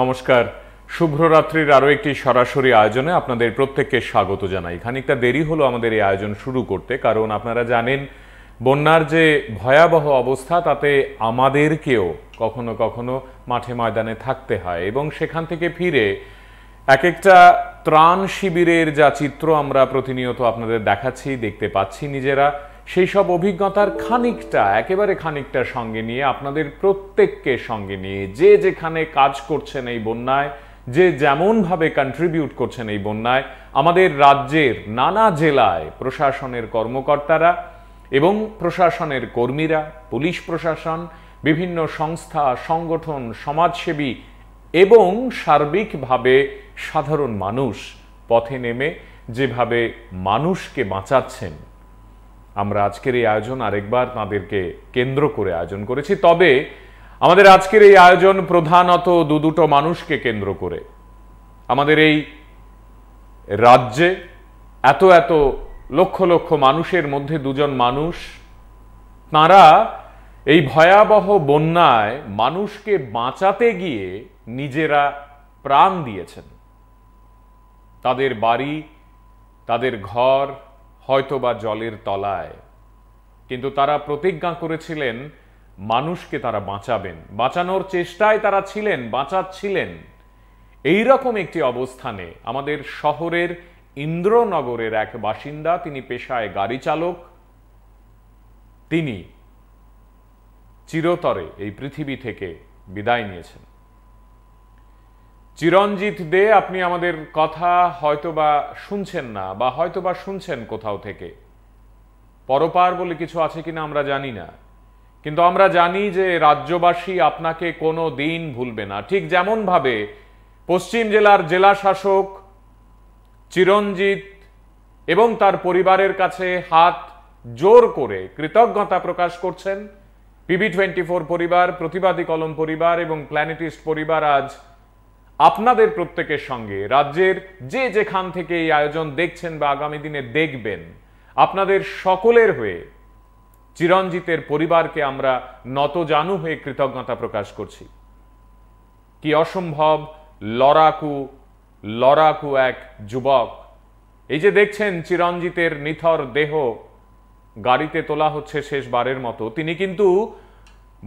নমস্কার শুভ্ররাত্রির আরও একটি সরাসরি আয়োজনে আপনাদের প্রত্যেককে স্বাগত জানাই খানিকটা দেরি হলো আমাদের এই আয়োজন শুরু করতে কারণ আপনারা জানেন বন্যার যে ভয়াবহ অবস্থা তাতে আমাদেরকেও কখনো কখনো মাঠে ময়দানে থাকতে হয় এবং সেখান থেকে ফিরে এক একটা ত্রাণ শিবিরের যা চিত্র আমরা প্রতিনিয়ত আপনাদের দেখাচ্ছি দেখতে পাচ্ছি নিজেরা সেই সব অভিজ্ঞতার খানিকটা একেবারে খানিকটা সঙ্গে নিয়ে আপনাদের প্রত্যেককে সঙ্গে নিয়ে যে যেখানে কাজ করছেন এই বন্যায় যে যেমনভাবে কন্ট্রিবিউট করছেন এই বন্যায় আমাদের রাজ্যের নানা জেলায় প্রশাসনের কর্মকর্তারা এবং প্রশাসনের কর্মীরা পুলিশ প্রশাসন বিভিন্ন সংস্থা সংগঠন সমাজসেবী এবং সার্বিকভাবে সাধারণ মানুষ পথে নেমে যেভাবে মানুষকে বাঁচাচ্ছেন আমরা আজকের এই আয়োজন আরেকবার তাদেরকে কেন্দ্র করে আয়োজন করেছি তবে আমাদের আজকের এই আয়োজন প্রধানত দু দুটো মানুষকে কেন্দ্র করে আমাদের এই রাজ্যে এত এত লক্ষ লক্ষ মানুষের মধ্যে দুজন মানুষ তারা এই ভয়াবহ বন্যায় মানুষকে বাঁচাতে গিয়ে নিজেরা প্রাণ দিয়েছেন তাদের বাড়ি তাদের ঘর হয়তোবা জলের তলায় কিন্তু তারা প্রতিজ্ঞা করেছিলেন মানুষকে তারা বাঁচাবেন বাঁচানোর চেষ্টায় তারা ছিলেন বাঁচাচ্ছিলেন এইরকম একটি অবস্থানে আমাদের শহরের ইন্দ্রনগরের এক বাসিন্দা তিনি পেশায় গাড়ি চালক তিনি চিরতরে এই পৃথিবী থেকে বিদায় নিয়েছেন চিরঞ্জিত দে আপনি আমাদের কথা হয়তোবা শুনছেন না বা হয়তোবা শুনছেন কোথাও থেকে পরপার বলে কিছু আছে কিনা আমরা জানি না কিন্তু আমরা জানি যে রাজ্যবাসী আপনাকে কোনো দিন ভুলবে না ঠিক যেমনভাবে পশ্চিম জেলার জেলা শাসক চিরঞ্জিত এবং তার পরিবারের কাছে হাত জোর করে কৃতজ্ঞতা প্রকাশ করছেন পিবি টোয়েন্টি পরিবার প্রতিবাদী কলম পরিবার এবং প্ল্যানেটিস্ট পরিবার আজ আপনাদের প্রত্যেকের সঙ্গে রাজ্যের যে যেখান থেকে এই আয়োজন দেখছেন বা আগামী দিনে দেখবেন আপনাদের সকলের হয়ে চিরঞ্জিতের পরিবারকে আমরা নত জানু হয়ে কৃতজ্ঞতা প্রকাশ করছি কি অসম্ভব লড়াকু লড়াকু এক যুবক এই যে দেখছেন চিরঞ্জিতের নিথর দেহ গাড়িতে তোলা হচ্ছে শেষবারের মতো তিনি কিন্তু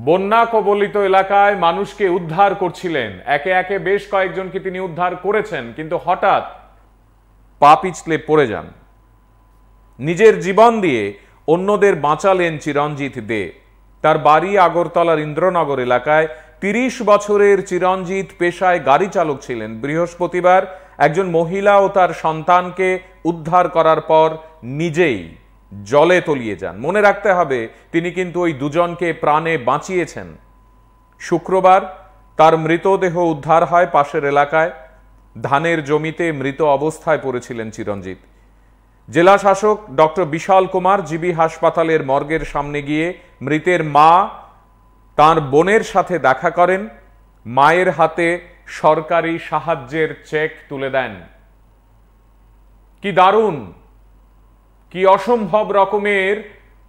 বন্যা কবলিত এলাকায় মানুষকে উদ্ধার করছিলেন একে একে বেশ কয়েকজনকে তিনি উদ্ধার করেছেন কিন্তু হঠাৎ পা পিছলে পড়ে যান নিজের জীবন দিয়ে অন্যদের বাঁচালেন চিরঞ্জিত দে তার বাড়ি আগরতলার ইন্দ্রনগর এলাকায় তিরিশ বছরের চিরঞ্জিত পেশায় গাড়ি চালক ছিলেন বৃহস্পতিবার একজন মহিলা ও তার সন্তানকে উদ্ধার করার পর নিজেই জলে তলিয়ে যান মনে রাখতে হবে তিনি কিন্তু ওই দুজনকে প্রাণে বাঁচিয়েছেন শুক্রবার তার মৃতদেহ উদ্ধার হয় পাশের এলাকায় ধানের জমিতে মৃত অবস্থায় পড়েছিলেন চিরঞ্জিত জেলা শাসক ডক্টর বিশাল কুমার জিবি হাসপাতালের মর্গের সামনে গিয়ে মৃতের মা তার বোনের সাথে দেখা করেন মায়ের হাতে সরকারি সাহায্যের চেক তুলে দেন কি দারুণ কি অসম্ভব রকমের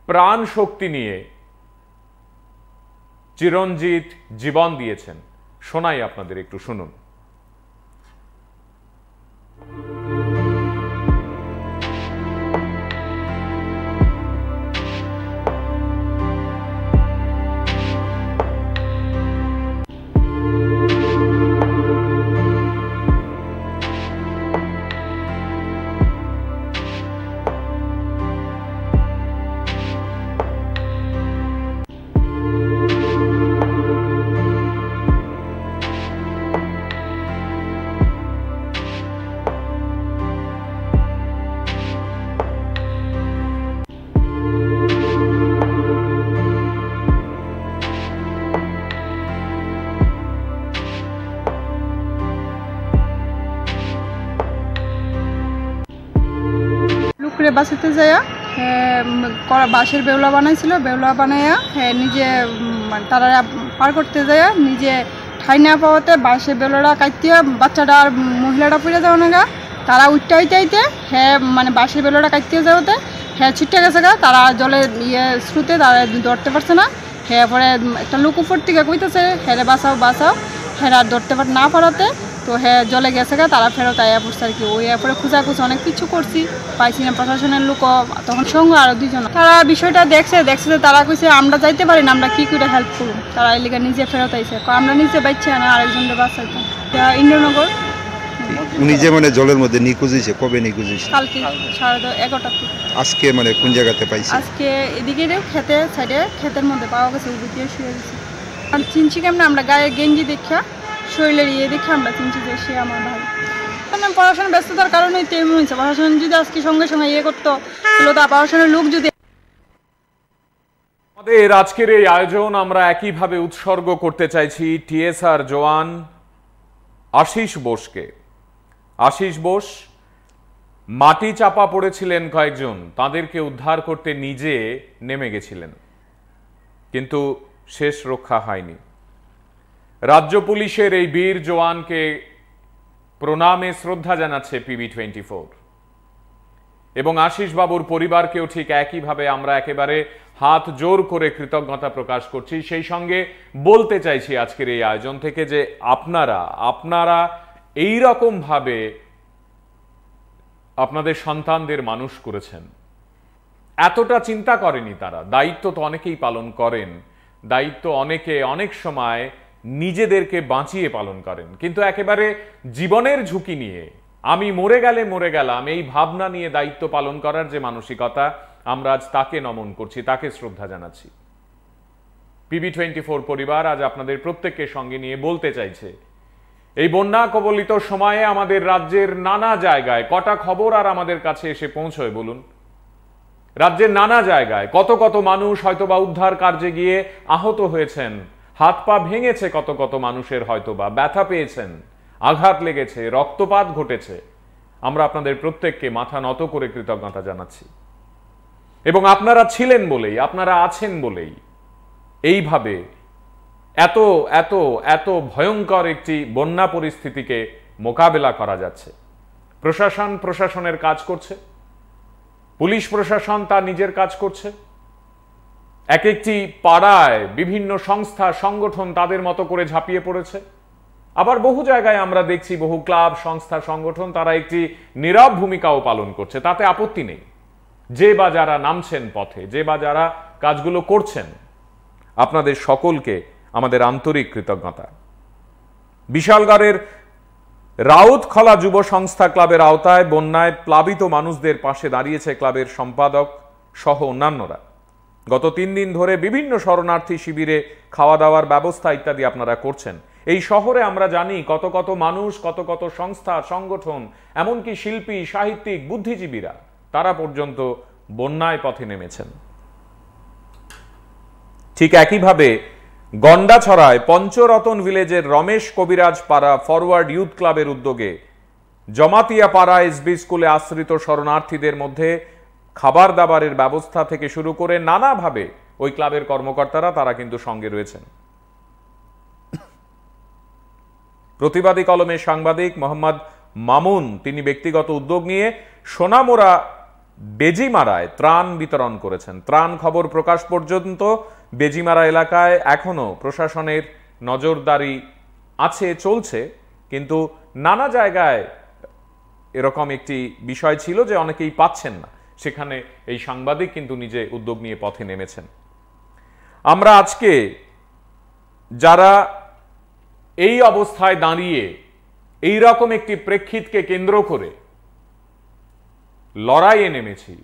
প্রাণ শক্তি নিয়ে চিরঞ্জিত জীবন দিয়েছেন শোনাই আপনাদের একটু শুনুন বাসাতে যাইয়া বাঁশের বেউলা বানাইছিল বেউলা বানাইয়া নিজে মানে তারা পার করতে যাইয়া নিজে ঠাই না পাওয়াতে বাঁশে বেউলাটা কাটতে বাচ্চাটা আর মহিলাটা পড়ে যাও না গা তারা উঠতে হইতে হইতে হ্যাঁ মানে বাঁশের বেউলাটা কাটতে যাওয়াতে হ্যাঁ ছিটে গেছে গা তারা জলে ইয়ে স্রুতে তারা ধরতে পারছে না হ্যাঁ পরে একটা লোক থেকে কইতেছে হ্যাঁ বাঁচাও বাঁচাও হ্যাঁ আর ধরতে পার না পারাতে তো হ্যাঁ জলে গেছে গা তারা ফেরত আয়া পড়ছে আর কি ওই এরপরে খোঁজাখুঁজি অনেক কিছু করছি পাইছি না প্রশাসনের লোক তখন সঙ্গে আরও দুজন তারা বিষয়টা দেখছে দেখছে যে তারা কইছে আমরা যাইতে পারি না আমরা কী করে হেল্প করুন তারা এলাকা নিজে ফেরত আইছে আমরা নিজে বাইছি না আরেকজনটা বাঁচাইতাম ইন্দ্রনগর উনি যে মানে জলের মধ্যে নিখোঁজ হয়েছে কবে নিখোঁজ হয়েছে কালকে সাড়ে এগারোটা আজকে মানে কোন জায়গাতে পাইছে আজকে এদিকে খেতে সাইডে ক্ষেতের মধ্যে পাওয়া গেছে ওদিকে শুয়ে গেছে চিনছি কেমন আমরা গায়ে গেঞ্জি দেখা শরীরের ইয়ে দেখে আমরা চিনছি যে আমার ভাই মানে পড়াশোনা ব্যস্ততার কারণে তেমন হয়েছে পড়াশোনা যদি আজকে সঙ্গে সঙ্গে ইয়ে করতো তাহলে তা পড়াশোনার লোক যদি আমাদের আজকের এই আয়োজন আমরা একইভাবে উৎসর্গ করতে চাইছি টিএসআর জওয়ান আশিস বোসকে আশিস বোস মাটি চাপা পড়েছিলেন কয়েকজন তাদেরকে উদ্ধার করতে নিজে নেমে গেছিলেন কিন্তু শেষ রক্ষা হয়নি রাজ্য পুলিশের এই বীর জওয়ানকে প্রণামে শ্রদ্ধা জানাচ্ছে পিবি টোয়েন্টি ফোর এবং আশিসবাবুর পরিবারকেও ঠিক একইভাবে আমরা একেবারে হাত জোর করে কৃতজ্ঞতা প্রকাশ করছি সেই সঙ্গে বলতে চাইছি আজকের এই আয়োজন থেকে যে আপনারা আপনারা এই ভাবে আপনাদের সন্তানদের মানুষ করেছেন এতটা চিন্তা করেনি তারা দায়িত্ব তো অনেকেই পালন করেন দায়িত্ব অনেকে অনেক সময় নিজেদেরকে বাঁচিয়ে পালন করেন কিন্তু একেবারে জীবনের ঝুঁকি নিয়ে আমি মরে গেলে মরে গেলাম এই ভাবনা নিয়ে দায়িত্ব পালন করার যে মানসিকতা আমরা আজ তাকে নমন করছি তাকে শ্রদ্ধা জানাচ্ছি পিবি টোয়েন্টি ফোর পরিবার আজ আপনাদের প্রত্যেককে সঙ্গে নিয়ে বলতে চাইছে এই বন্যা কবলিত সময়ে আমাদের রাজ্যের নানা জায়গায় কটা খবর আর আমাদের কাছে এসে পৌঁছয় বলুন রাজ্যের নানা জায়গায় কত কত মানুষ হয়তোবা উদ্ধার কার্যে গিয়ে আহত হয়েছেন হাত পা ভেঙেছে কত কত মানুষের হয়তোবা ব্যথা পেয়েছেন আঘাত লেগেছে রক্তপাত ঘটেছে আমরা আপনাদের প্রত্যেককে মাথা নত করে কৃতজ্ঞতা জানাচ্ছি এবং আপনারা ছিলেন বলেই আপনারা আছেন বলেই এইভাবে এত এত এত ভয়ঙ্কর একটি বন্যা পরিস্থিতিকে মোকাবেলা করা যাচ্ছে প্রশাসন প্রশাসনের কাজ করছে পুলিশ প্রশাসন তার নিজের কাজ করছে এক একটি পাড়ায় বিভিন্ন সংস্থা সংগঠন তাদের মতো করে ঝাঁপিয়ে পড়েছে আবার বহু জায়গায় আমরা দেখছি বহু ক্লাব সংস্থা সংগঠন তারা একটি নীরব ভূমিকাও পালন করছে তাতে আপত্তি নেই যে বা যারা নামছেন পথে যে বা যারা কাজগুলো করছেন আপনাদের সকলকে আমাদের আন্তরিক কৃতজ্ঞতা বিশালগড়ের রাউতখলা যুব সংস্থা ক্লাবের আওতায় বন্যায় প্লাবিত মানুষদের পাশে দাঁড়িয়েছে ক্লাবের সম্পাদক সহ অন্যান্যরা গত তিন দিন ধরে বিভিন্ন শরণার্থী শিবিরে খাওয়া দাওয়ার ব্যবস্থা ইত্যাদি আপনারা করছেন এই শহরে আমরা জানি কত কত মানুষ কত কত সংস্থা সংগঠন এমনকি শিল্পী সাহিত্যিক বুদ্ধিজীবীরা তারা পর্যন্ত বন্যায় পথে নেমেছেন ঠিক একইভাবে গন্ডাছড়ায় পঞ্চরতন ভিলেজের রমেশ কবিরাজ পাড়া ফরওয়ার্ড ইউথ ক্লাবের উদ্যোগে জমাতিয়া পাড়া এসবি স্কুলে আশ্রিত শরণার্থীদের মধ্যে খাবার দাবারের ব্যবস্থা থেকে শুরু করে নানাভাবে ওই ক্লাবের কর্মকর্তারা তারা কিন্তু সঙ্গে রয়েছেন প্রতিবাদী কলমের সাংবাদিক মোহাম্মদ মামুন তিনি ব্যক্তিগত উদ্যোগ নিয়ে সোনামোরা বেজিমারায় ত্রাণ বিতরণ করেছেন ত্রাণ খবর প্রকাশ পর্যন্ত বেজিমারা এলাকায় এখনও প্রশাসনের নজরদারি আছে চলছে কিন্তু নানা জায়গায় এরকম একটি বিষয় ছিল যে অনেকেই পাচ্ছেন না সেখানে এই সাংবাদিক কিন্তু নিজে উদ্যোগ নিয়ে পথে নেমেছেন আমরা আজকে যারা এই অবস্থায় দাঁড়িয়ে এই রকম একটি প্রেক্ষিতকে কেন্দ্র করে লড়াইয়ে নেমেছি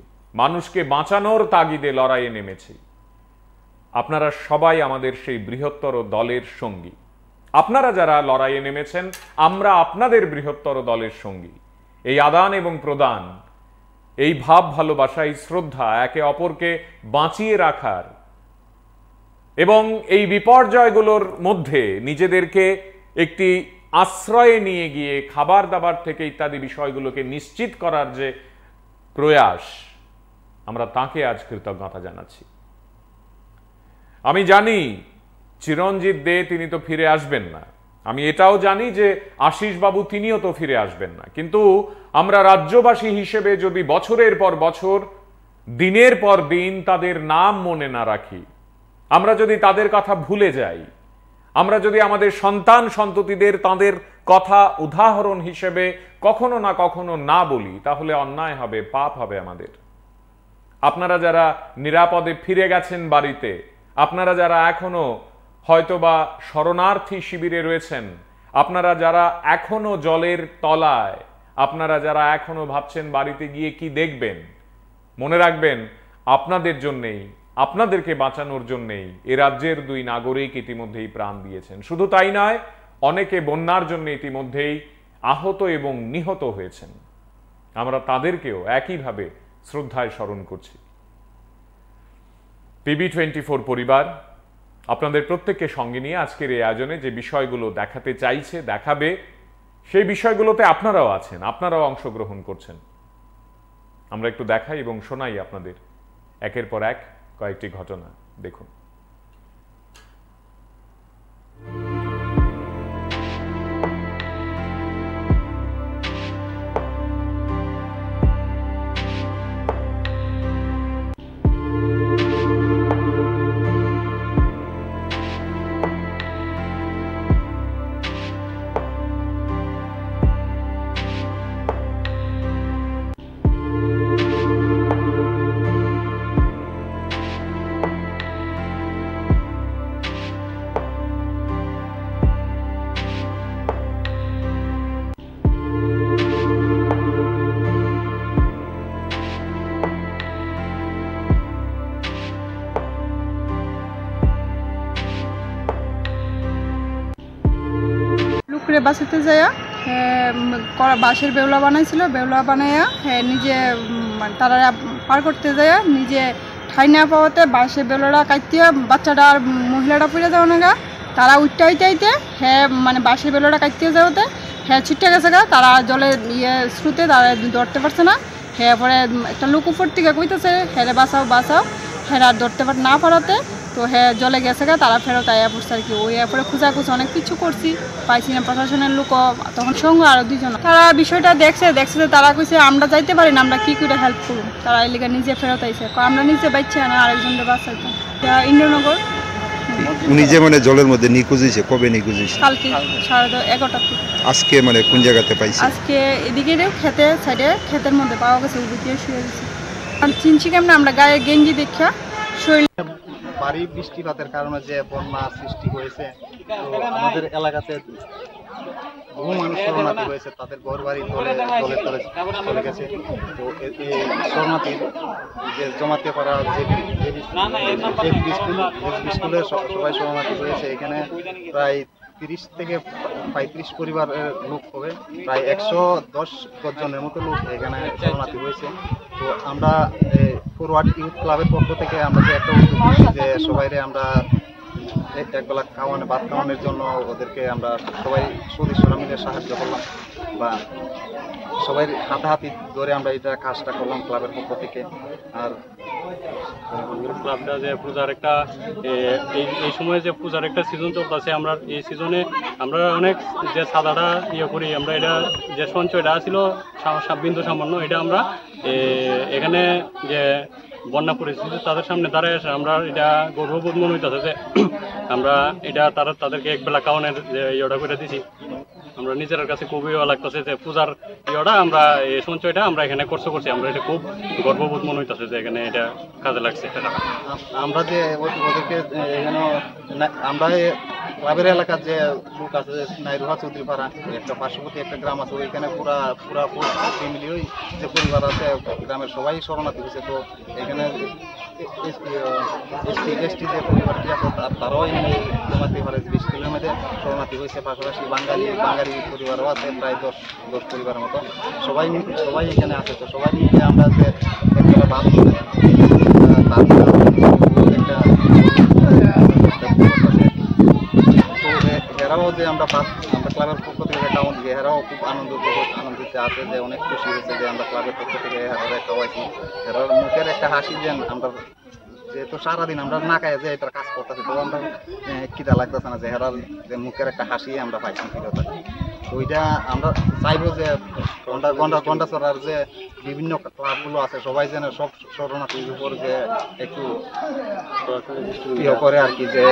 মানুষকে বাঁচানোর তাগিদে লড়াইয়ে নেমেছি আপনারা সবাই আমাদের সেই বৃহত্তর দলের সঙ্গী আপনারা যারা লড়াইয়ে নেমেছেন আমরা আপনাদের বৃহত্তর দলের সঙ্গী এই আদান এবং প্রদান এই ভাব ভালোবাসা এই শ্রদ্ধা একে অপরকে বাঁচিয়ে রাখার এবং এই বিপর্যয়গুলোর মধ্যে নিজেদেরকে একটি আশ্রয়ে নিয়ে গিয়ে খাবার দাবার থেকে ইত্যাদি বিষয়গুলোকে নিশ্চিত করার যে প্রয়াস আমরা তাকে আজ কৃতজ্ঞতা জানাচ্ছি আমি জানি চিরঞ্জিত দে তিনি তো ফিরে আসবেন না আমি এটাও জানি যে আশিসবাবু তিনিও তো ফিরে আসবেন না কিন্তু আমরা রাজ্যবাসী হিসেবে যদি বছরের পর বছর দিনের পর দিন তাদের নাম মনে না রাখি আমরা যদি তাদের কথা ভুলে যাই আমরা যদি আমাদের সন্তান সন্ততিদের তাদের কথা উদাহরণ হিসেবে কখনো না কখনো না বলি তাহলে অন্যায় হবে পাপ হবে আমাদের আপনারা যারা নিরাপদে ফিরে গেছেন বাড়িতে আপনারা যারা এখনো হয়তোবা শরণার্থী শিবিরে রয়েছেন আপনারা যারা এখনো জলের তলায় আপনারা যারা এখনো ভাবছেন বাড়িতে গিয়ে কি দেখবেন মনে রাখবেন আপনাদের জন্যেই আপনাদেরকে বাঁচানোর জন্যেই এ রাজ্যের দুই নাগরিক ইতিমধ্যেই প্রাণ দিয়েছেন শুধু তাই নয় অনেকে বন্যার জন্য ইতিমধ্যেই আহত এবং নিহত হয়েছেন আমরা তাদেরকেও একইভাবে শ্রদ্ধায় স্মরণ করছি পিবি টোয়েন্টি পরিবার আপনাদের প্রত্যেককে সঙ্গে নিয়ে আজকের এই আয়োজনে যে বিষয়গুলো দেখাতে চাইছে দেখাবে সেই বিষয়গুলোতে আপনারাও আছেন আপনারাও অংশগ্রহণ করছেন আমরা একটু দেখাই এবং শোনাই আপনাদের একের পর এক কয়েকটি ঘটনা দেখুন করে বাসিতে যাইয়া বাঁশের বেউলা বানাইছিল বেউলা বানাইয়া নিজে মানে তারা পার করতে যাইয়া নিজে ঠাই না পাওয়াতে বাঁশের বেউলাটা কাটতে বাচ্চাটা আর মহিলাটা পড়ে যাওয়া না গা তারা উঠতে উঠতে আইতে হ্যাঁ মানে বাঁশের বেলোটা কাটতে যাওয়াতে হ্যাঁ ছিটে গেছে গা তারা জলে ইয়ে স্রোতে তারা ধরতে পারছে না হ্যাঁ পরে একটা লোক থেকে কইতেছে হ্যাঁ বাঁচাও বাঁচাও হেরা ধরতে পার না পারাতে তো হ্যাঁ জলে গেছে গা তারা ফেরত আয়া পড়ছে আর কি ওই এরপরে খোঁজাখুঁজি অনেক কিছু করছি পাইছি না প্রশাসনের লোক তখন সঙ্গে আরও দুজন তারা বিষয়টা দেখছে দেখছে যে তারা কইছে আমরা যাইতে পারি না আমরা কী করে হেল্প করব তারা এই নিজে ফেরত আইছে আমরা নিজে বাঁচছি না আরেকজনকে বাঁচাইতাম ইন্দ্রনগর উনি যে মানে জলের মধ্যে নিখোঁজ হয়েছে কবে নিখোঁজ হয়েছে কালকে সাড়ে এগারোটা আজকে মানে কোন জায়গাতে পাইছে আজকে এদিকে খেতে সাইডে খেতের মধ্যে পাওয়া গেছে উবুটিয়ে শুয়ে গেছে আর চিনছি কেমন আমরা গায়ে গেঞ্জি দেখিয়া শরীর ভারী বৃষ্টিপাতের কারণে যে বন্যা সৃষ্টি হয়েছে তো আমাদের এলাকাতে বহু মানুষ শরণার্থী হয়েছে তাদের ঘর বাড়ি তলে তলে চলে গেছে তো শরণার্থী যে জমাতে করা যে স্কুল স্কুলে সবাই শরণার্থী হয়েছে এখানে প্রায় তিরিশ থেকে পঁয়ত্রিশ পরিবারের লোক হবে প্রায় একশো দশ জনের মতো লোক এখানে শরণার্থী হয়েছে তো আমরা ফরওয়ার্ড ইউথ ক্লাবের পক্ষ থেকে আমরা যে একটা উদ্যোগ যে সবাইরে আমরা একবেলা খাওয়ানো ভাত খাওয়ানোর জন্য ওদেরকে আমরা সবাই সদস্যরা মিলে সাহায্য করলাম বা সবাই হাতাহাতি ধরে আমরা এটা কাজটা করলাম ক্লাবের পক্ষ থেকে আর ক্লাবটা যে পূজার একটা এই সময় যে পূজার একটা সিজন চলতেছে আমরা এই সিজনে আমরা অনেক যে সাদাটা ইয়ে করি আমরা এটা যে সঞ্চয়টা ছিল বিন্দু সামান্য এটা আমরা এখানে যে বন্যা পরিস্থিতি তাদের সামনে দাঁড়ায় আসে আমরা এটা গর্ববোধ মনে হইতেছে যে আমরা এটা তারা তাদেরকে এক বেলা কারণের যে ইয়েটা করে দিছি আমরা নিজের কাছে খুবই লাগতেছে যে পূজার ইয়েটা আমরা এই সঞ্চয়টা আমরা এখানে খরচ করছি আমরা এটা খুব গর্ববোধ মনে হইতেছে যে এখানে এটা কাজে লাগছে আমরা যে ওদেরকে এখানে আমরা ক্লাবের এলাকার যে লোক আছে নাই নাইরুহা চৌধুরী পাড়া একটা পার্শ্ববর্তী একটা গ্রাম আছে ওইখানে পুরা পুরা ফ্যামিলি ওই যে পরিবার আছে গ্রামের সবাই শরণার্থী হয়েছে তো এখানে এসটি এসটি যে পরিবারটি আছে তারাও এখানে শরণার্থী পারে বিশ কিলোমিটার শরণার্থী হয়েছে পাশাপাশি বাঙালি বাঙালি পরিবারও আছে প্রায় দশ দশ পরিবারের মতো সবাই সবাই এখানে আছে তো সবাই মিলে আমরা যে ভালো যে আমরা আমরা ক্লাবের পক্ষ থেকে অ্যাকাউন্ট এরাও খুব আনন্দ আনন্দিত আছে যে অনেক খুশি হয়েছে যে আমরা ক্লাবের পক্ষ থেকে এরাও মুখের একটা হাসি দেন আমরা যেহেতু সারাদিন আমরা না খাই যে এটার কাজ করতেছি তো আমরা কিতা লাগতেছে না যে হেরার যে মুখের একটা হাসি আমরা পাইছি ফিরতা তো ওইটা আমরা চাইবো যে গন্ডা গন্ডা গন্ডা চড়ার যে বিভিন্ন ক্লাবগুলো আছে সবাই যেন সব শরণার্থীর উপর যে একটু ইয়ে করে আর কি যে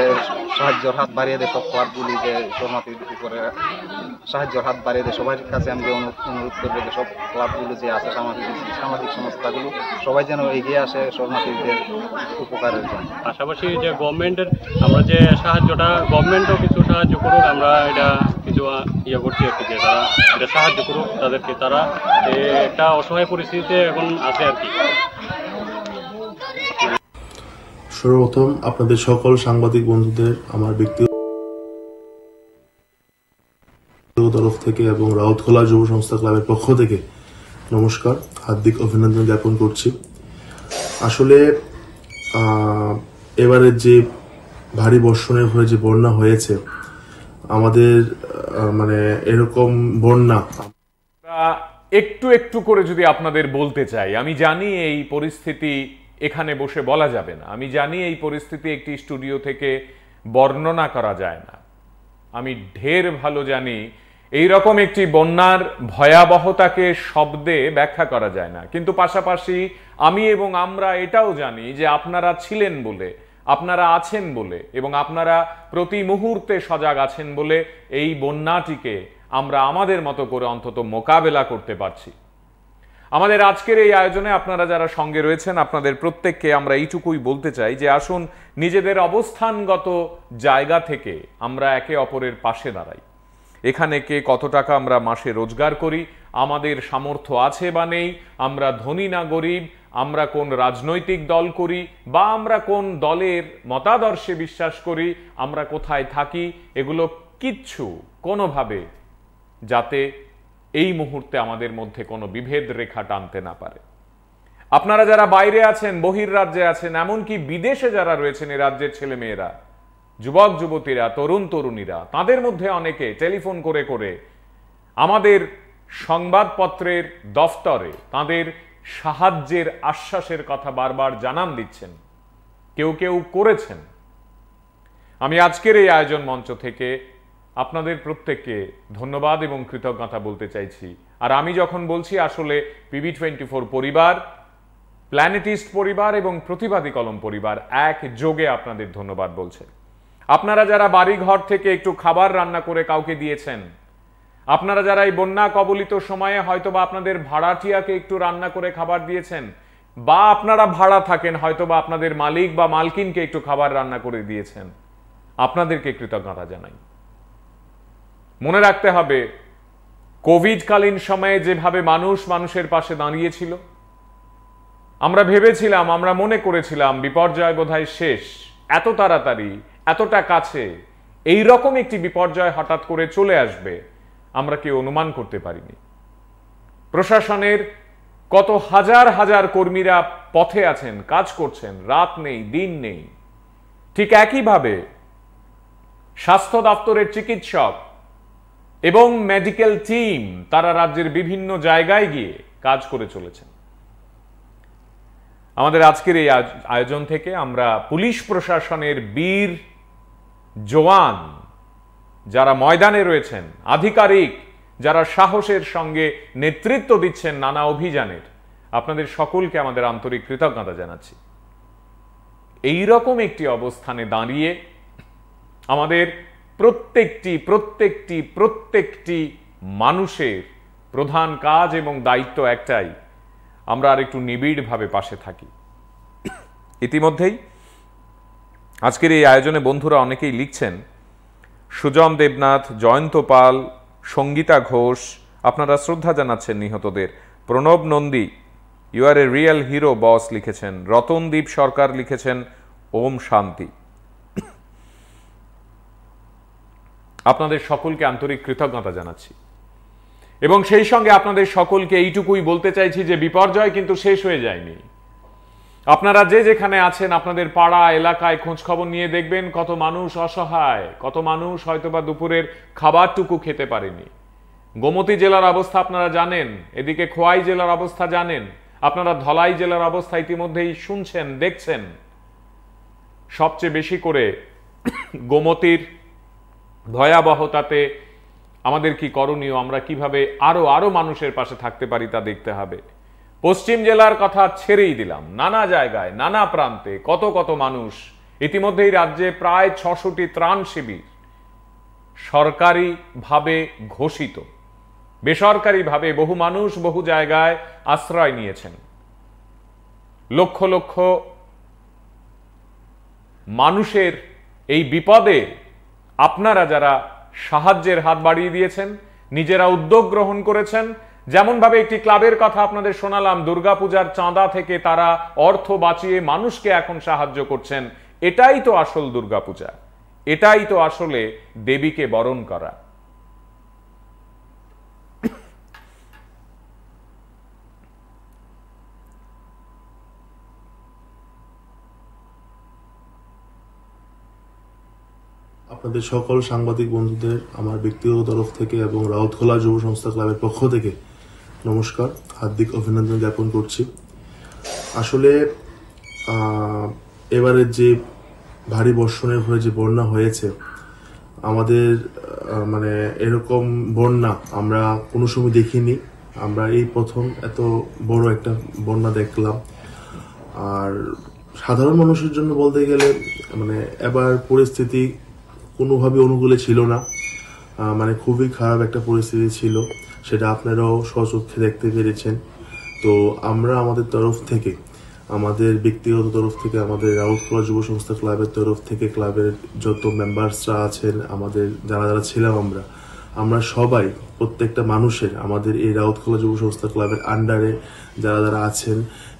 সাহায্যর হাত বাড়িয়ে দেয় সব ক্লাবগুলি যে শরণার্থীর উপরে সাহায্যর হাত বাড়িয়ে দেয় সবাই কাছে আমি অনুরোধ করবো যে সব ক্লাবগুলো যে আছে সামাজিক সামাজিক সংস্থাগুলো সবাই যেন এগিয়ে আসে শরণার্থীদের উপকার হয়েছে পাশাপাশি যে গভর্নমেন্টের আমরা যে সাহায্যটা গভর্নমেন্টও কিছু সাহায্য করুক আমরা এটা কিছু ইয়ে করছি আর কি যে তারা এটা সাহায্য করুক তাদেরকে তারা একটা অসহায় পরিস্থিতিতে এখন আছে আর কি সর্বপ্রথম আপনাদের সকল সাংবাদিক বন্ধুদের আমার ব্যক্তি তরফ থেকে এবং রাউতখোলা যুব সংস্থা ক্লাবের পক্ষ থেকে নমস্কার হার্দিক অভিনন্দন জ্ঞাপন করছি আসলে এবারে যে ভারী বর্ষণের ফলে যে বন্যা হয়েছে আমাদের মানে এরকম বন্যা একটু একটু করে যদি আপনাদের বলতে চাই আমি জানি এই পরিস্থিতি এখানে বসে বলা যাবে না আমি জানি এই পরিস্থিতি একটি স্টুডিও থেকে বর্ণনা করা যায় না আমি ঢের ভালো জানি এই রকম একটি বন্যার ভয়াবহতাকে শব্দে ব্যাখ্যা করা যায় না কিন্তু পাশাপাশি আমি এবং আমরা এটাও জানি যে আপনারা ছিলেন বলে আপনারা আছেন বলে এবং আপনারা প্রতি মুহূর্তে সজাগ আছেন বলে এই বন্যাটিকে আমরা আমাদের মতো করে অন্তত মোকাবেলা করতে পারছি আমাদের আজকের এই আয়োজনে আপনারা যারা সঙ্গে রয়েছেন আপনাদের প্রত্যেককে আমরা এইটুকুই বলতে চাই যে আসুন নিজেদের অবস্থানগত জায়গা থেকে আমরা একে অপরের পাশে দাঁড়াই এখানে কে কত টাকা আমরা মাসে রোজগার করি আমাদের সামর্থ্য আছে বা নেই আমরা ধনী না গরিব আমরা কোন রাজনৈতিক দল করি বা আমরা কোন দলের মতাদর্শে বিশ্বাস করি আমরা কোথায় থাকি এগুলো কিচ্ছু কোনোভাবে যাতে এই মুহূর্তে আমাদের মধ্যে কোনো বিভেদ রেখা টানতে না পারে আপনারা যারা বাইরে আছেন বহির রাজ্যে আছেন এমনকি বিদেশে যারা রয়েছেন এ রাজ্যের ছেলেমেয়েরা যুবক যুবতীরা তরুণ তরুণীরা তাদের মধ্যে অনেকে টেলিফোন করে করে আমাদের সংবাদপত্রের দফতরে তাদের সাহায্যের আশ্বাসের কথা বারবার জানান দিচ্ছেন কেউ কেউ করেছেন আমি আজকের এই আয়োজন মঞ্চ থেকে আপনাদের প্রত্যেককে ধন্যবাদ এবং কৃতজ্ঞতা বলতে চাইছি আর আমি যখন বলছি আসলে পিবি টোয়েন্টি ফোর পরিবার প্ল্যানেটিস্ট পরিবার এবং প্রতিবাদী কলম পরিবার এক যোগে আপনাদের ধন্যবাদ বলছে আপনারা যারা বাড়ি ঘর থেকে একটু খাবার রান্না করে কাউকে দিয়েছেন আপনারা যারা এই বন্যা কবলিত সময়ে হয়তোবা আপনাদের ভাড়াটিয়াকে একটু রান্না করে খাবার দিয়েছেন বা আপনারা ভাড়া থাকেন হয়তোবা আপনাদের মালিক বা মালকিনকে একটু খাবার রান্না করে দিয়েছেন আপনাদেরকে কৃতজ্ঞতা জানাই মনে রাখতে হবে কোভিডকালীন সময়ে যেভাবে মানুষ মানুষের পাশে দাঁড়িয়েছিল আমরা ভেবেছিলাম আমরা মনে করেছিলাম বিপর্যয় বোধহয় শেষ এত তাড়াতাড়ি এতটা কাছে এই রকম একটি বিপর্যয় হঠাৎ করে চলে আসবে আমরা কেউ অনুমান করতে পারিনি প্রশাসনের কত হাজার হাজার কর্মীরা পথে আছেন কাজ করছেন রাত নেই দিন নেই ঠিক একইভাবে স্বাস্থ্য দপ্তরের চিকিৎসক এবং মেডিকেল টিম তারা রাজ্যের বিভিন্ন জায়গায় গিয়ে কাজ করে চলেছেন আমাদের আজকের এই আয়োজন থেকে আমরা পুলিশ প্রশাসনের বীর জোয়ান যারা ময়দানে রয়েছেন আধিকারিক যারা সাহসের সঙ্গে নেতৃত্ব দিচ্ছেন নানা অভিযানের আপনাদের সকলকে আমাদের আন্তরিক কৃতজ্ঞতা জানাচ্ছি এই রকম একটি অবস্থানে দাঁড়িয়ে আমাদের প্রত্যেকটি প্রত্যেকটি প্রত্যেকটি মানুষের প্রধান কাজ এবং দায়িত্ব একটাই আমরা আর একটু নিবিড়ভাবে পাশে থাকি ইতিমধ্যেই আজকের এই আয়োজনে বন্ধুরা অনেকেই লিখছেন সুজন দেবনাথ জয়ন্ত পাল সঙ্গীতা ঘোষ আপনারা শ্রদ্ধা জানাচ্ছেন নিহতদের Pranab Nandi you are a real hero boss লিখেছেন রতনদীপ সরকার লিখেছেন ওম শান্তি আপনাদের সকলকে আন্তরিক কৃতজ্ঞতা জানাচ্ছি এবং সেই সঙ্গে আপনাদের সকলকে এইটুকুই বলতে চাইছি যে বিপর্যয় কিন্তু শেষ হয়ে যায়নি আপনারা যে যেখানে আছেন আপনাদের পাড়া এলাকায় খোঁজ খবর নিয়ে দেখবেন কত মানুষ অসহায় কত মানুষ হয়তোবা দুপুরের খাবারটুকু খেতে পারেনি গোমতী জেলার অবস্থা আপনারা জানেন এদিকে খোয়াই জেলার অবস্থা জানেন আপনারা ধলাই জেলার অবস্থা ইতিমধ্যেই শুনছেন দেখছেন সবচেয়ে বেশি করে গোমতির ভয়াবহতাতে আমাদের কি করণীয় আমরা কিভাবে আরও আরও মানুষের পাশে থাকতে পারি তা দেখতে হবে পশ্চিম জেলার কথা ছেড়েই দিলাম নানা জায়গায় নানা প্রান্তে কত কত মানুষ ইতিমধ্যেই রাজ্যে প্রায় ছশোটি ত্রাণ শিবির সরকারিভাবে ঘোষিত বেসরকারিভাবে বহু মানুষ বহু জায়গায় আশ্রয় নিয়েছেন লক্ষ লক্ষ মানুষের এই বিপদে আপনারা যারা সাহায্যের হাত বাড়িয়ে দিয়েছেন নিজেরা উদ্যোগ গ্রহণ করেছেন যেমনভাবে একটি ক্লাবের কথা আপনাদের শোনালাম দুর্গাপূজার চাঁদা থেকে তারা অর্থ বাঁচিয়ে মানুষকে এখন সাহায্য করছেন এটাই তো আসল দুর্গাপূজা এটাই তো আসলে দেবীকে বরণ করা আপনাদের সকল সাংবাদিক বন্ধুদের আমার ব্যক্তিগত তরফ থেকে এবং রাউতখোলা যুব সংস্থা ক্লাবের পক্ষ থেকে নমস্কার হার্দিক অভিনন্দন জ্ঞাপন করছি আসলে এবারের যে ভারী বর্ষণের হয়ে যে বন্যা হয়েছে আমাদের মানে এরকম বন্যা আমরা কোনো সময় দেখিনি আমরা এই প্রথম এত বড় একটা বন্যা দেখলাম আর সাধারণ মানুষের জন্য বলতে গেলে মানে এবার পরিস্থিতি কোনোভাবে অনুকূলে ছিল না মানে খুবই খারাপ একটা পরিস্থিতি ছিল সেটা আপনারাও সচক্ষে দেখতে পেরেছেন তো আমরা আমাদের তরফ থেকে আমাদের ব্যক্তিগত তরফ থেকে আমাদের রাউতকুয়া যুব সংস্থা ক্লাবের তরফ থেকে ক্লাবের যত মেম্বার্সরা আছেন আমাদের যারা যারা ছিলাম আমরা আমরা সবাই প্রত্যেকটা মানুষের আমাদের এই রাউতখোলা যুব সংস্থা ক্লাবের আন্ডারে যারা যারা আছেন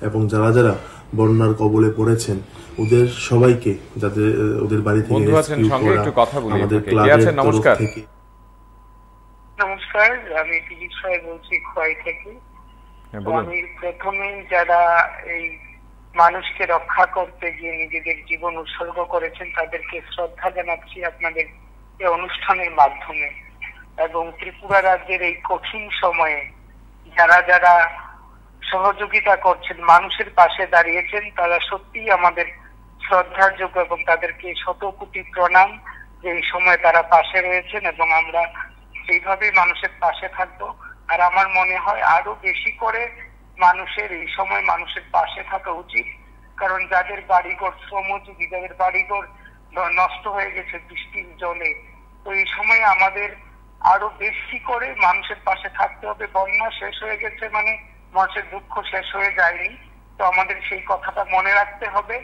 এবং যারা যারা বন্যার কবলে পড়েছেন ওদের সবাইকে যাদের ওদের বাড়ি থেকে আমাদের ক্লাবের তরফ থেকে নমস্কার আমি বিষয়ে বলছি খোয়াই থেকে হ্যাঁ, আমি প্রথমে যারা এই মানুষকে রক্ষা করতে গিয়ে নিজেদের জীবন উৎসর্গ করেছেন তাদেরকে শ্রদ্ধা জানাচ্ছি আপনাদের এই অনুষ্ঠানের মাধ্যমে এবং ত্রিপুরা রাজ্যের এই কঠিন সময়ে যারা যারা সহযোগিতা করছেন মানুষের পাশে দাঁড়িয়েছেন তারা সত্যি আমাদের শ্রদ্ধার যোগ্য এবং তাদেরকে শত কোটি প্রণাম যে এই সময় তারা পাশে রয়েছেন এবং আমরা সেইভাবেই মানুষের পাশে থাকবো আর আমার মনে হয় আরো বেশি করে মানুষের এই সময় মানুষের পাশে থাকা উচিত কারণ যাদের বাড়িঘর শ্রমজীবী যাদের বাড়িঘর নষ্ট হয়ে গেছে বৃষ্টির জলে তো এই সময় আমাদের আরো বেশি করে মানুষের পাশে থাকতে হবে বন্যা শেষ হয়ে গেছে মানে মানুষের দুঃখ শেষ হয়ে যায়নি তো আমাদের সেই কথাটা মনে রাখতে হবে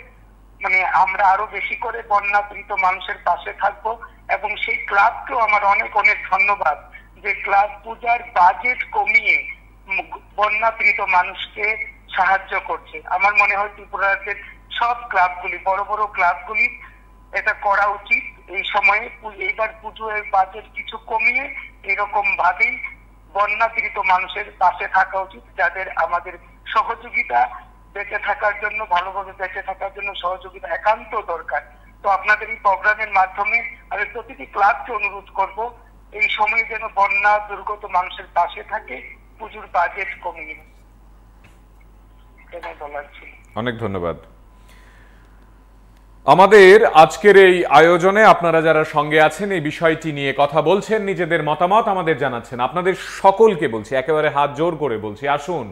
মানে আমরা আরো বেশি করে বন্যা পীড়িত মানুষের পাশে থাকবো এবং সেই ক্লাবকেও আমার অনেক অনেক ধন্যবাদ যে ক্লাব পূজার বাজেট কমিয়ে বন্যা পীড়িত মানুষকে সাহায্য করছে আমার মনে হয় ত্রিপুরা রাজ্যের সব ক্লাবগুলি বড় বড় ক্লাবগুলি এটা করা উচিত এই সময়ে এইবার পুজোর বাজেট কিছু কমিয়ে এরকম ভাবেই পীড়িত মানুষের পাশে থাকা উচিত যাদের আমাদের সহযোগিতা বেঁচে থাকার জন্য ভালোভাবে বেঁচে থাকার জন্য সহযোগিতা একান্ত দরকার তো আপনাদের এই প্রোগ্রামের মাধ্যমে আমি প্রতিটি ক্লাবকে অনুরোধ করব এই সময় যেন বন্যা দুর্গত মানুষের পাশে থাকে পুজোর বাজেট কমিয়ে অনেক ধন্যবাদ আমাদের আজকের এই আয়োজনে আপনারা যারা সঙ্গে আছেন এই বিষয়টি নিয়ে কথা বলছেন নিজেদের মতামত আমাদের জানাচ্ছেন আপনাদের সকলকে বলছি একেবারে হাত জোর করে বলছি আসুন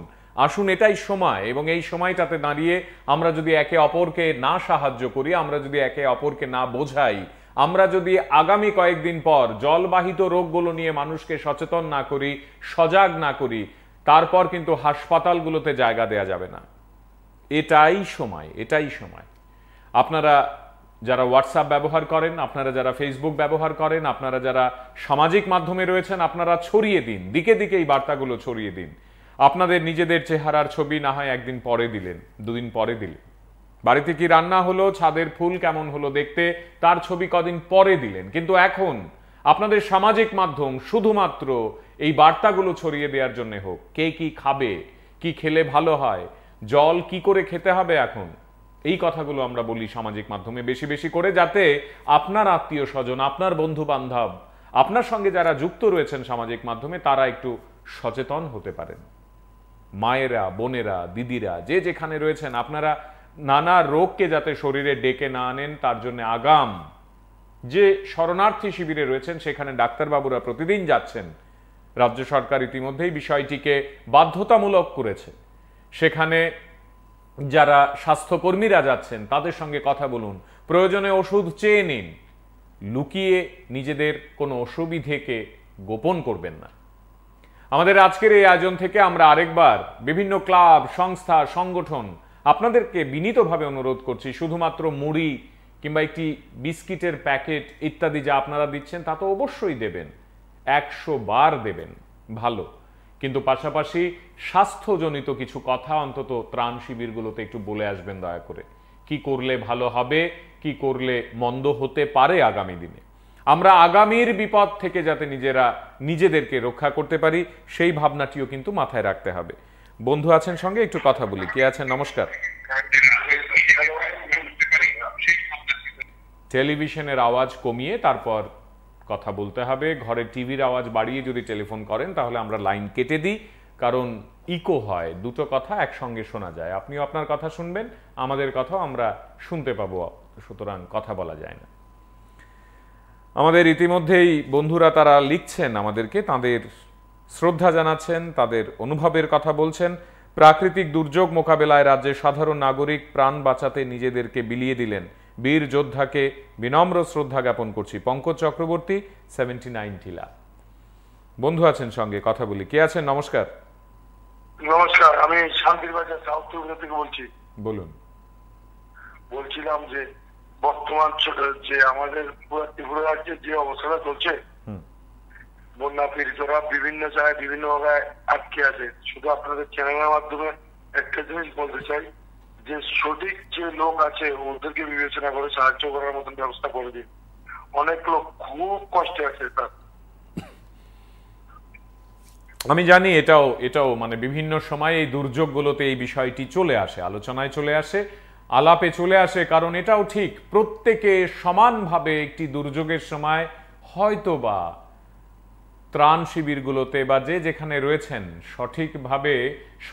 আসুন এটাই সময় এবং এই সময়টাতে দাঁড়িয়ে আমরা যদি একে অপরকে না সাহায্য করি আমরা যদি একে অপরকে না বোঝাই আমরা যদি আগামী কয়েকদিন পর জলবাহিত রোগগুলো নিয়ে মানুষকে সচেতন না করি সজাগ না করি তারপর কিন্তু হাসপাতালগুলোতে জায়গা দেয়া যাবে না এটাই সময় এটাই সময় আপনারা যারা হোয়াটসঅ্যাপ ব্যবহার করেন আপনারা যারা ফেসবুক ব্যবহার করেন আপনারা যারা সামাজিক মাধ্যমে রয়েছেন আপনারা ছড়িয়ে দিন দিকে দিকে এই বার্তাগুলো ছড়িয়ে দিন আপনাদের নিজেদের চেহারার ছবি না হয় একদিন পরে দিলেন দুদিন পরে দিলেন বাড়িতে কি রান্না হলো ছাদের ফুল কেমন হলো দেখতে তার ছবি কদিন পরে দিলেন কিন্তু এখন আপনাদের সামাজিক মাধ্যম শুধুমাত্র এই বার্তাগুলো ছড়িয়ে দেওয়ার জন্য হোক কে কি খাবে কি খেলে ভালো হয় জল কি করে খেতে হবে এখন এই কথাগুলো আমরা বলি সামাজিক মাধ্যমে বেশি বেশি করে যাতে আপনার আত্মীয় স্বজন আপনার বন্ধু বান্ধব আপনার সঙ্গে যারা যুক্ত রয়েছেন সামাজিক মাধ্যমে তারা একটু সচেতন হতে পারেন মায়েরা বোনেরা দিদিরা যে যেখানে রয়েছেন আপনারা নানা রোগকে যাতে শরীরে ডেকে না আনেন তার জন্য আগাম যে শরণার্থী শিবিরে রয়েছেন সেখানে ডাক্তারবাবুরা প্রতিদিন যাচ্ছেন রাজ্য সরকার ইতিমধ্যেই বিষয়টিকে বাধ্যতামূলক করেছে সেখানে যারা স্বাস্থ্যকর্মীরা যাচ্ছেন তাদের সঙ্গে কথা বলুন প্রয়োজনে ওষুধ চেয়ে নিন লুকিয়ে নিজেদের কোনো অসুবিধেকে গোপন করবেন না আমাদের আজকের এই আয়োজন থেকে আমরা আরেকবার বিভিন্ন ক্লাব সংস্থা সংগঠন আপনাদেরকে বিনীতভাবে অনুরোধ করছি শুধুমাত্র মুড়ি কিংবা একটি বিস্কিটের প্যাকেট ইত্যাদি যা আপনারা দিচ্ছেন তা তো অবশ্যই দেবেন একশো বার দেবেন ভালো কিন্তু পাশাপাশি স্বাস্থ্যজনিত কিছু কথা অন্তত ত্রাণ শিবিরগুলোতে একটু বলে আসবেন দয়া করে কি করলে ভালো হবে কি করলে মন্দ হতে পারে আগামী দিনে আমরা আগামীর বিপদ থেকে যাতে নিজেরা নিজেদেরকে রক্ষা করতে পারি সেই ভাবনাটিও কিন্তু মাথায় রাখতে হবে বন্ধু আছেন সঙ্গে একটু কথা বলি কে আছেন নমস্কার টেলিভিশনের আওয়াজ কমিয়ে তারপর কথা বলতে হবে ঘরে টিভির আওয়াজ বাড়িয়ে যদি টেলিফোন করেন তাহলে আমরা লাইন কেটে দিই কারণ ইকো হয় দুটো কথা একসঙ্গে শোনা যায় আপনিও আপনার কথা শুনবেন আমাদের কথাও আমরা শুনতে পাবো সুতরাং কথা বলা যায় না আমাদের ইতিমধ্যেই বন্ধুরা তারা লিখছেন আমাদেরকে তাদের শ্রদ্ধা জানাচ্ছেন তাদের অনুভবের কথা বলছেন প্রাকৃতিক দুর্যোগ মোকাবেলায় রাজ্যের সাধারণ নাগরিক প্রাণ বাঁচাতে নিজেদেরকে বিলিয়ে দিলেন বীর যোদ্ধাকে বিনম্র শ্রদ্ধা জ্ঞাপন করছি পঙ্কজ চক্রবর্তী সেভেন্টি নাইন টিলা বন্ধু আছেন সঙ্গে কথা বলি কে আছেন নমস্কার নমস্কার আমি শান্তির বাজার সাউথ ত্রিপুরা থেকে বলছি বলুন বলছিলাম যে বর্তমান যে আমাদের ত্রিপুরা রাজ্যের যে অবস্থাটা চলছে বন্যা পীড়িতরা বিভিন্ন জায়গায় বিভিন্ন জায়গায় আটকে আছে শুধু আপনাদের চ্যানেলের মাধ্যমে একটা জিনিস বলতে চাই যে সঠিক যে লোক আছে ওদেরকে বিবেচনা করে সাহায্য করার মতন ব্যবস্থা করে দিন অনেক লোক খুব কষ্টে আছে তার আমি জানি এটাও এটাও মানে বিভিন্ন সময় এই দুর্যোগগুলোতে এই বিষয়টি চলে আসে আলোচনায় চলে আসে আলাপে চলে আসে কারণ এটাও ঠিক প্রত্যেকে সমানভাবে একটি দুর্যোগের সময় হয়তোবা ত্রাণ শিবিরগুলোতে বা যে যেখানে রয়েছেন সঠিকভাবে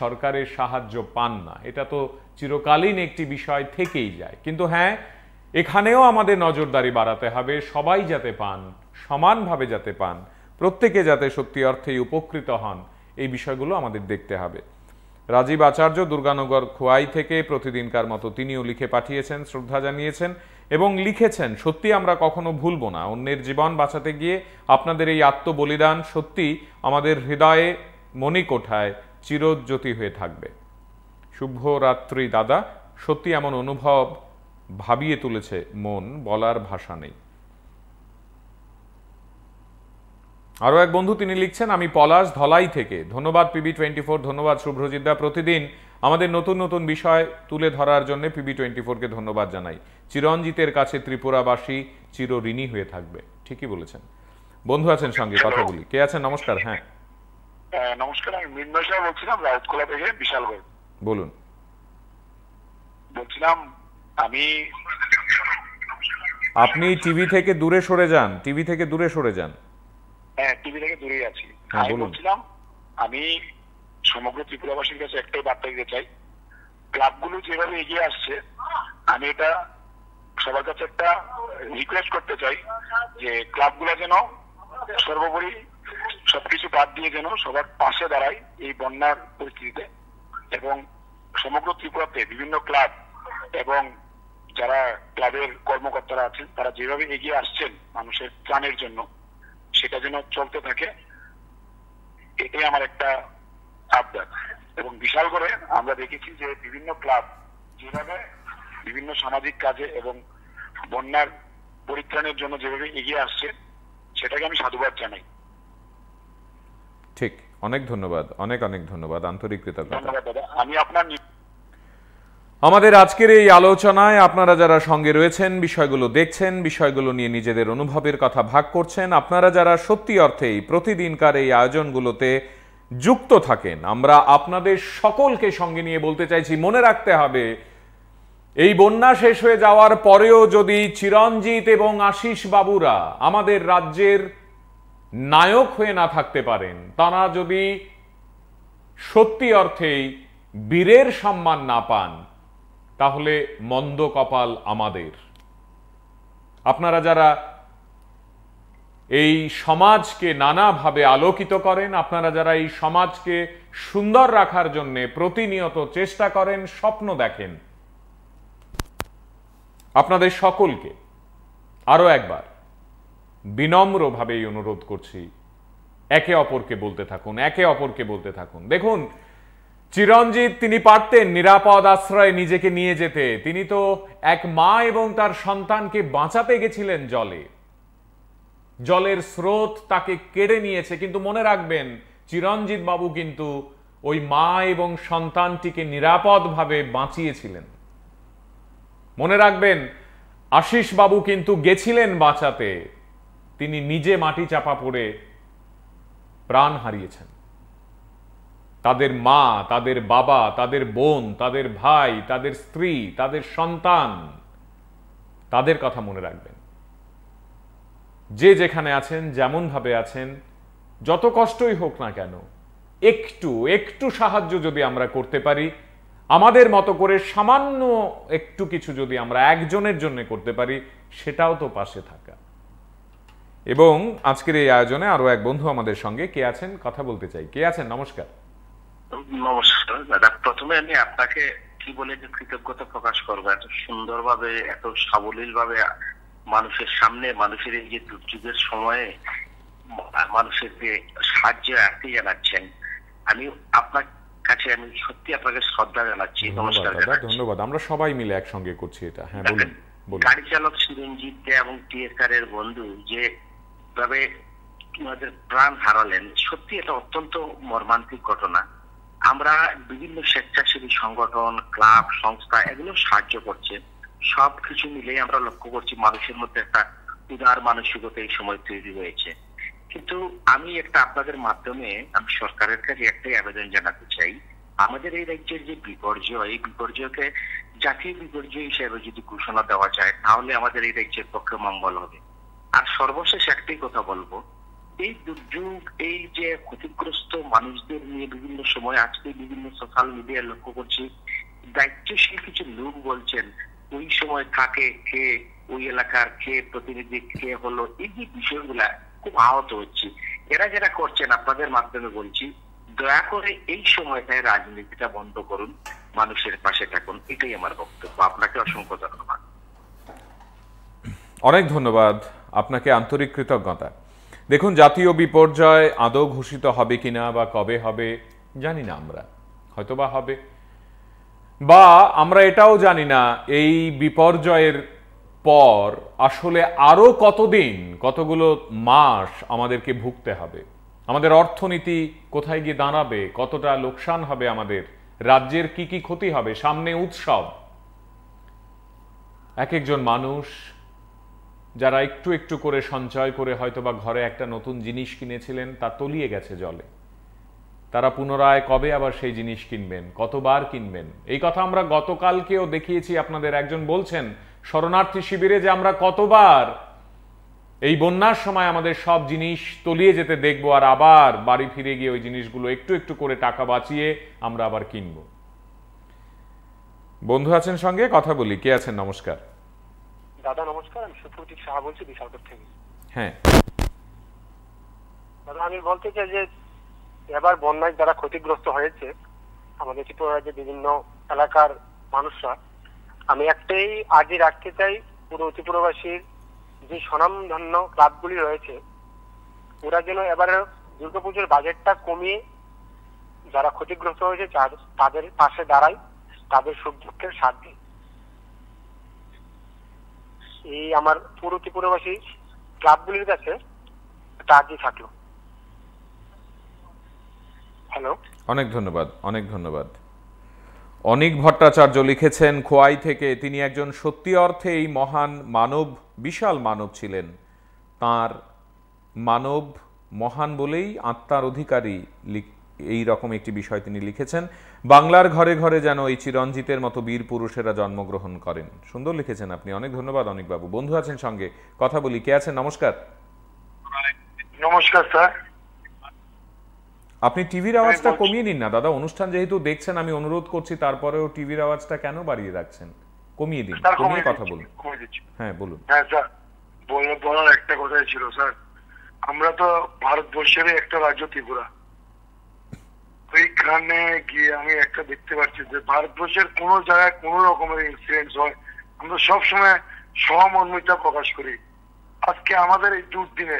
সরকারের সাহায্য পান না এটা তো চিরকালীন একটি বিষয় থেকেই যায় কিন্তু হ্যাঁ এখানেও আমাদের নজরদারি বাড়াতে হবে সবাই যাতে পান সমানভাবে যাতে পান প্রত্যেকে যাতে সত্যি অর্থেই উপকৃত হন এই বিষয়গুলো আমাদের দেখতে হবে রাজীব আচার্য দুর্গানগর খোয়াই থেকে প্রতিদিনকার মতো তিনিও লিখে পাঠিয়েছেন শ্রদ্ধা জানিয়েছেন এবং লিখেছেন সত্যি আমরা কখনো ভুলবো না অন্যের জীবন বাঁচাতে গিয়ে আপনাদের এই আত্মবলিদান সত্যি আমাদের হৃদয়ে মণিকোঠায় চিরজ্যোতি হয়ে থাকবে শুভ রাত্রি দাদা সত্যি এমন অনুভব ভাবিয়ে তুলেছে মন বলার ভাষা নেই আরও এক বন্ধু তিনি লিখছেন আমি পলাশ ধলাই থেকে ধন্যবাদ পিবি টোয়েন্টি ফোর ধন্যবাদ শুভ্রজিদ্দা প্রতিদিন আমাদের নতুন নতুন বিষয় তুলে ধরার জন্য পিবি টোয়েন্টি ফোরকে ধন্যবাদ জানাই চিরঞ্জিতের কাছে ত্রিপুরাবাসী ঋণী হয়ে থাকবে ঠিকই বলেছেন বন্ধু আছেন সঙ্গে কথা বলি কে আছেন নমস্কার হ্যাঁ, হ্যাঁ নমস্কার আমি মৃন্ময় সাহা বলছিলাম রাউতকোলা থেকে বলুন বলছিলাম আমি আপনি টিভি থেকে দূরে সরে যান টিভি থেকে দূরে সরে যান হ্যাঁ টিভি থেকে দূরেই আছি হ্যাঁ, বলছিলাম আমি সমগ্র ত্রিপুরাবাসীর কাছে একটাই বার্তা দিতে চাই ক্লাবগুলো যেভাবে এগিয়ে আসছে আমি এটা সবার কাছে একটা রিকোয়েস্ট করতে চাই যে ক্লাবগুলো যেন সর্বোপরি সবকিছু বাদ দিয়ে যেন সবার পাশে দাঁড়ায় এই বন্যার পরিস্থিতিতে এবং সমগ্র ত্রিপুরাতে বিভিন্ন ক্লাব এবং যারা ক্লাবের কর্মকর্তারা আছেন তারা যেভাবে এগিয়ে আসছেন মানুষের প্রাণের জন্য সেটা যেন চলতে থাকে এটাই আমার একটা চাপ দেন এবং বিশাল করে আমরা দেখেছি যে বিভিন্ন ক্লাব যেভাবে বিভিন্ন সামাজিক কাজে এবং বন্যার পরিত্রাণের জন্য যেভাবে এগিয়ে আসছে সেটাকে আমি সাধুবাদ জানাই ঠিক অনেক ধন্যবাদ অনেক অনেক ধন্যবাদ আন্তরিক কৃতজ্ঞতা আমি আপনার আমাদের আজকের এই আলোচনায় আপনারা যারা সঙ্গে রয়েছেন বিষয়গুলো দেখছেন বিষয়গুলো নিয়ে নিজেদের অনুভবের কথা ভাগ করছেন আপনারা যারা সত্যি অর্থেই প্রতিদিনকার এই আয়োজনগুলোতে যুক্ত থাকেন আমরা আপনাদের সকলকে সঙ্গে নিয়ে বলতে চাইছি মনে রাখতে হবে এই বন্যা শেষ হয়ে যাওয়ার পরেও যদি চিরঞ্জিত এবং আশিস বাবুরা আমাদের রাজ্যের নায়ক হয়ে না থাকতে পারেন তারা যদি সত্যি অর্থেই বীরের সম্মান না পান তাহলে মন্দ কপাল আমাদের আপনারা যারা এই সমাজকে নানাভাবে আলোকিত করেন আপনারা যারা এই সমাজকে সুন্দর রাখার জন্য প্রতিনিয়ত চেষ্টা করেন স্বপ্ন দেখেন আপনাদের সকলকে আরও একবার বিনম্রভাবে এই অনুরোধ করছি একে অপরকে বলতে থাকুন একে অপরকে বলতে থাকুন দেখুন চিরঞ্জিত তিনি পারতেন নিরাপদ আশ্রয়ে নিজেকে নিয়ে যেতে তিনি তো এক মা এবং তার সন্তানকে বাঁচাতে গেছিলেন জলে জলের স্রোত তাকে কেড়ে নিয়েছে কিন্তু মনে রাখবেন চিরঞ্জিত বাবু কিন্তু ওই মা এবং সন্তানটিকে নিরাপদভাবে বাঁচিয়েছিলেন মনে রাখবেন আশিস বাবু কিন্তু গেছিলেন বাঁচাতে তিনি নিজে মাটি চাপা পড়ে প্রাণ হারিয়েছেন তাদের মা তাদের বাবা তাদের বোন তাদের ভাই তাদের স্ত্রী তাদের সন্তান তাদের কথা মনে রাখবেন যে যেখানে আছেন যেমনভাবে আছেন যত কষ্টই হোক না কেন একটু একটু সাহায্য যদি আমরা করতে পারি আমাদের মতো করে সামান্য একটু কিছু যদি আমরা একজনের জন্য করতে পারি সেটাও তো পাশে থাকা এবং আজকের এই আয়োজনে আরো এক বন্ধু আমাদের সঙ্গে কে আছেন কথা বলতে চাই কে আছেন নমস্কার নমস্কার প্রথমে আমি আপনাকে কি বলে যে কৃতজ্ঞতা প্রকাশ করবো এত সুন্দরভাবে এত সাবলীল ভাবে মানুষের সামনে মানুষের এই যে দুর্যোগের সময়ে মানুষের যে সাহায্য আর্থে জানাচ্ছেন আমি আপনার কাছে আমি সত্যি আপনাকে শ্রদ্ধা জানাচ্ছি নমস্কার ধন্যবাদ আমরা সবাই মিলে একসঙ্গে করছি এটা হ্যাঁ বলুন গাড়ি চালক সুরঞ্জিৎ দে এবং টিএসআর এর বন্ধু যে ভাবে আমাদের প্রাণ হারালেন সত্যি এটা অত্যন্ত মর্মান্তিক ঘটনা আমরা বিভিন্ন স্বেচ্ছাসেবী সংগঠন ক্লাব সংস্থা এগুলো সাহায্য করছে সব কিছু মিলে আমরা লক্ষ্য করছি মানুষের মধ্যে একটা উদার মানসিকতা এই সময় তৈরি হয়েছে কিন্তু আমি একটা আপনাদের মাধ্যমে আমি সরকারের কাছে একটাই আবেদন জানাতে চাই আমাদের এই রাজ্যের যে বিপর্যয় এই বিপর্যয়কে জাতীয় বিপর্যয় হিসেবে যদি ঘোষণা দেওয়া যায় তাহলে আমাদের এই রাজ্যের পক্ষে মঙ্গল হবে আর সর্বশেষ একটাই কথা বলবো এই দুর্যোগ এই যে ক্ষতিগ্রস্ত মানুষদের নিয়ে বিভিন্ন সময় আজকে বিভিন্ন সোশ্যাল মিডিয়ায় লক্ষ্য করছি দায়িত্বশীল কিছু লোক বলছেন ওই সময় থাকে কে ওই এলাকার কে প্রতিনিধি কে হলো এই যে বিষয়গুলা খুব আহত হচ্ছে এরা যারা করছেন আপনাদের মাধ্যমে বলছি দয়া করে এই সময়টায় রাজনীতিটা বন্ধ করুন মানুষের পাশে থাকুন এটাই আমার বক্তব্য আপনাকে অসংখ্য ধন্যবাদ অনেক ধন্যবাদ আপনাকে আন্তরিক কৃতজ্ঞতা দেখুন জাতীয় বিপর্যয় আদৌ ঘোষিত হবে কিনা বা কবে হবে জানি না আমরা হয়তোবা হবে বা আমরা এটাও জানি না এই বিপর্যয়ের পর আসলে আরও কতদিন কতগুলো মাস আমাদেরকে ভুগতে হবে আমাদের অর্থনীতি কোথায় গিয়ে দাঁড়াবে কতটা লোকসান হবে আমাদের রাজ্যের কি কি ক্ষতি হবে সামনে উৎসব এক একজন মানুষ যারা একটু একটু করে সঞ্চয় করে হয়তোবা ঘরে একটা নতুন জিনিস কিনেছিলেন তা তলিয়ে গেছে জলে তারা পুনরায় কবে আবার সেই জিনিস কিনবেন কতবার কিনবেন এই কথা আমরা গতকালকেও দেখিয়েছি আপনাদের একজন বলছেন শরণার্থী শিবিরে যে আমরা কতবার এই বন্যার সময় আমাদের সব জিনিস তলিয়ে যেতে দেখবো আর আবার বাড়ি ফিরে গিয়ে ওই জিনিসগুলো একটু একটু করে টাকা বাঁচিয়ে আমরা আবার কিনব বন্ধু আছেন সঙ্গে কথা বলি কে আছেন নমস্কার দাদা নমস্কার আমি সুপ্রতীক সাহা বলছি বিশালপুর থেকে হ্যাঁ দাদা আমি বলতে চাই যে এবার বন্যায় যারা ক্ষতিগ্রস্ত হয়েছে আমাদের ত্রিপুরা রাজ্যের বিভিন্ন এলাকার মানুষরা আমি একটাই আগে রাখতে চাই পুরো ত্রিপুরাবাসীর যে স্বনামধন্য ক্লাবগুলি রয়েছে ওরা যেন এবারে দুর্গাপুজোর বাজেটটা কমিয়ে যারা ক্ষতিগ্রস্ত হয়েছে তাদের পাশে দাঁড়ায় তাদের সুখ দুঃখের সাথ দিই এই আমার পুরো ত্রিপুরাবাসী ক্লাবগুলির কাছে একটা আর্জি থাকলো হ্যালো অনেক ধন্যবাদ অনেক ধন্যবাদ অনিক ভট্টাচার্য লিখেছেন খোয়াই থেকে তিনি একজন সত্যি অর্থে এই মহান মানব বিশাল মানব ছিলেন তার মানব মহান বলেই আত্মার অধিকারী এই রকম একটি বিষয় তিনি লিখেছেন বাংলার ঘরে ঘরে যেন এই চিরঞ্জিতের মতো বীর পুরুষেরা জন্মগ্রহণ করেন সুন্দর লিখেছেন আপনি অনেক ধন্যবাদ অনেক বাবু বন্ধু আছেন সঙ্গে কথা বলি কে আছেন নমস্কার নমস্কার স্যার আপনি টিভির আওয়াজটা কমিয়ে নিন না দাদা অনুষ্ঠান যেহেতু দেখছেন আমি অনুরোধ করছি তারপরেও টিভির আওয়াজটা কেন বাড়িয়ে রাখছেন কমিয়ে দিন কমিয়ে কথা বলুন হ্যাঁ বলুন হ্যাঁ স্যার বলার একটা কথাই ছিল স্যার আমরা তো ভারতবর্ষের একটা রাজ্য ত্রিপুরা ওইখানে গিয়ে আমি একটা দেখতে পাচ্ছি যে ভারতবর্ষের কোন জায়গায় কোন রকমের ইনসিডেন্ট হয় আমরা সবসময় সহমর্মিতা প্রকাশ করি আজকে আমাদের এই দুর্দিনে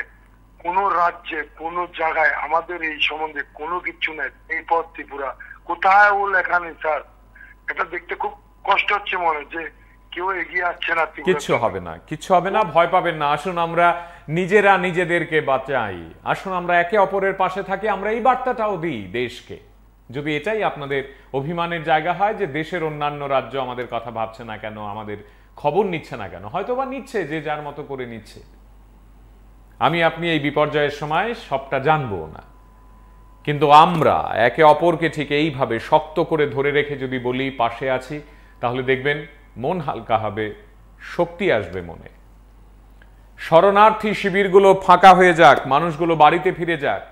কোনো রাজ্যে কোন জায়গায় আমাদের এই সম্বন্ধে কোনো কিছু নেই এই পথ ত্রিপুরা কোথায় ও লেখা নেই স্যার এটা দেখতে খুব কষ্ট হচ্ছে মনে যে কেউ এগিয়ে আসছে না কিচ্ছু হবে না কিচ্ছু হবে না ভয় পাবেন না আসুন আমরা নিজেরা নিজেদেরকে বাঁচাই আসুন আমরা একে অপরের পাশে থাকি আমরা এই বার্তাটাও দিই দেশকে যদি এটাই আপনাদের অভিমানের জায়গা হয় যে দেশের অন্যান্য রাজ্য আমাদের কথা ভাবছে না কেন আমাদের খবর নিচ্ছে না কেন হয়তো বা নিচ্ছে যে যার মতো করে নিচ্ছে আমি আপনি এই বিপর্যয়ের সময় সবটা জানবো না কিন্তু আমরা একে অপরকে ঠিক এইভাবে শক্ত করে ধরে রেখে যদি বলি পাশে আছি তাহলে দেখবেন মন হালকা হবে শক্তি আসবে মনে শরণার্থী শিবিরগুলো ফাঁকা হয়ে যাক মানুষগুলো বাড়িতে ফিরে যাক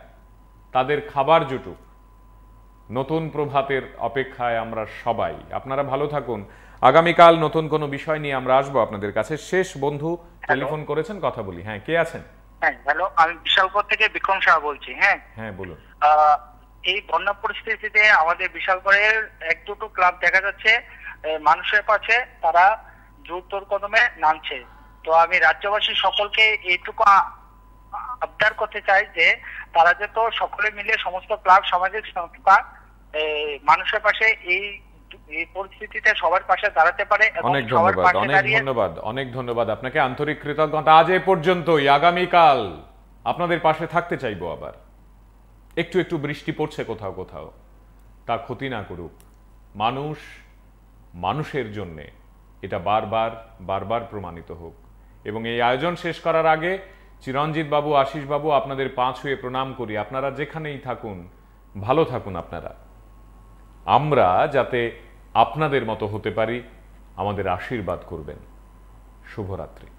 তাদের খাবার জুটুক নতুন প্রভাতের অপেক্ষায় আমরা সবাই আপনারা ভালো থাকুন আগামীকাল নতুন কোনো বিষয় নিয়ে আমরা আসবো আপনাদের কাছে শেষ বন্ধু টেলিফোন করেছেন কথা বলি হ্যাঁ কে আছেন হ্যাঁ হ্যালো আমি বিশালগড় থেকে বিক্রম সাহা বলছি হ্যাঁ হ্যাঁ বলুন এই বন্যা পরিস্থিতিতে আমাদের বিশালগড়ের এক দুটো ক্লাব দেখা যাচ্ছে মানুষের পাশে তারা দ্রুতর কদমে নামছে তো আমি রাজ্যবাসী সকলকে এইটুকু আবদার করতে চাই যে তারা যেত সকলে মিলে সমস্ত ক্লাব সামাজিক সংস্থা মানুষের পাশে এই এই পরিস্থিতিতে সবার পাশে দাঁড়াতে পারে অনেক ধন্যবাদ অনেক ধন্যবাদ অনেক ধন্যবাদ আপনাকে আন্তরিক কৃতজ্ঞতা আজ এ পর্যন্তই আগামীকাল আপনাদের পাশে থাকতে চাইবো আবার একটু একটু বৃষ্টি পড়ছে কোথাও কোথাও তা ক্ষতি না করুক মানুষ মানুষের জন্যে এটা বারবার বারবার প্রমাণিত হোক এবং এই আয়োজন শেষ করার আগে চিরঞ্জিত বাবু আশিস আপনাদের পাঁচ হয়ে প্রণাম করি আপনারা যেখানেই থাকুন ভালো থাকুন আপনারা আমরা যাতে আপনাদের মতো হতে পারি আমাদের আশীর্বাদ করবেন শুভরাত্রি